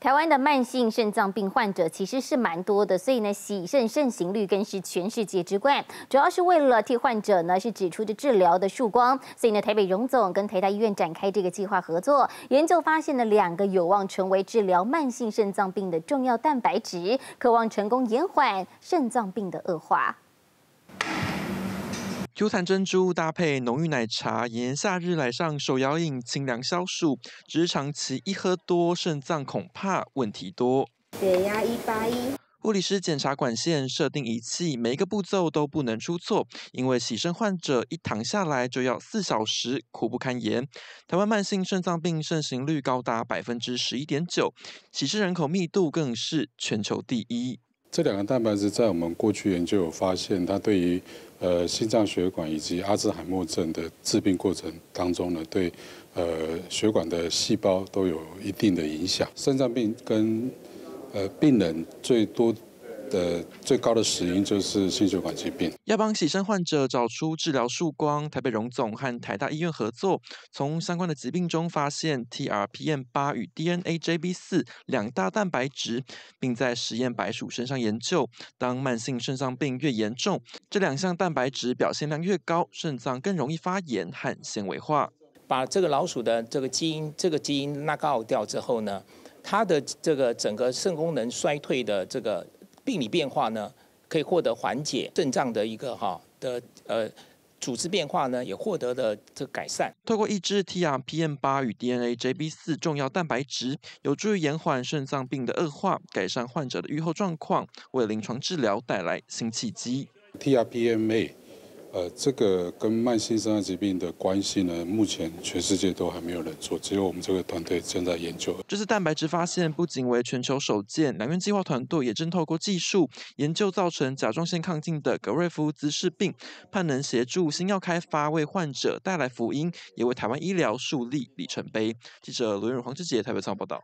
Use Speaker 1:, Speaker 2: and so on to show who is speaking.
Speaker 1: 台湾的慢性肾脏病患者其实是蛮多的，所以呢，洗肾盛行率更是全世界之冠。主要是为了替患者呢，是指出这治疗的曙光。所以呢，台北荣总跟台大医院展开这个计划合作，研究发现了两个有望成为治疗慢性肾脏病的重要蛋白质，渴望成功延缓肾脏病的恶化。
Speaker 2: Q 弹珍珠搭配浓郁奶茶，炎炎夏日来上手摇饮，清凉消暑。只是长期一喝多，肾脏恐怕问题多。
Speaker 1: 血压一八一，
Speaker 2: 护理师检查管线，设定仪器，每一个步骤都不能出错，因为洗肾患者一躺下来就要四小时，苦不堪言。台湾慢性肾脏病盛行率高达百分之十一点九，洗肾人口密度更是全球第一。
Speaker 3: 这两个蛋白质在我们过去研究有发现，它对于呃心脏血管以及阿兹海默症的治病过程当中呢，对呃血管的细胞都有一定的影响。肾脏病跟呃病人最多。的最高的死因就是心血管疾病。
Speaker 2: 要帮洗肾患者找出治疗曙光，台北荣总和台大医院合作，从相关的疾病中发现 T R P M 八与 D N A J B 四两大蛋白质，并在实验白鼠身上研究。当慢性肾脏病越严重，这两项蛋白质表现量越高，肾脏更容易发炎和纤维化。把这个老鼠的这个基因，这个基因拉高掉之后呢，它的这个整个肾功能衰退的这个。病理变化呢，可以获得缓解；肾脏的一个哈的呃组织变化呢，也获得了这改善。透过抑制 TRPM8 与 DNAJB4 重要蛋白质，有助于延缓肾脏病的恶化，改善患者的预后状况，为临床治疗带来新契机。
Speaker 3: TRPMA。呃，这个跟慢性肾脏疾病的关系呢，目前全世界都还没有人做，只有我们这个团队正在研究。这
Speaker 2: 次蛋白质发现，不仅为全球首见，南院计划团队也正透过技术研究造成甲状腺亢进的格瑞夫姿势病，盼能协助新药开发，为患者带来福音，也为台湾医疗树立里程碑。记者罗荣、黄志杰台北采报道。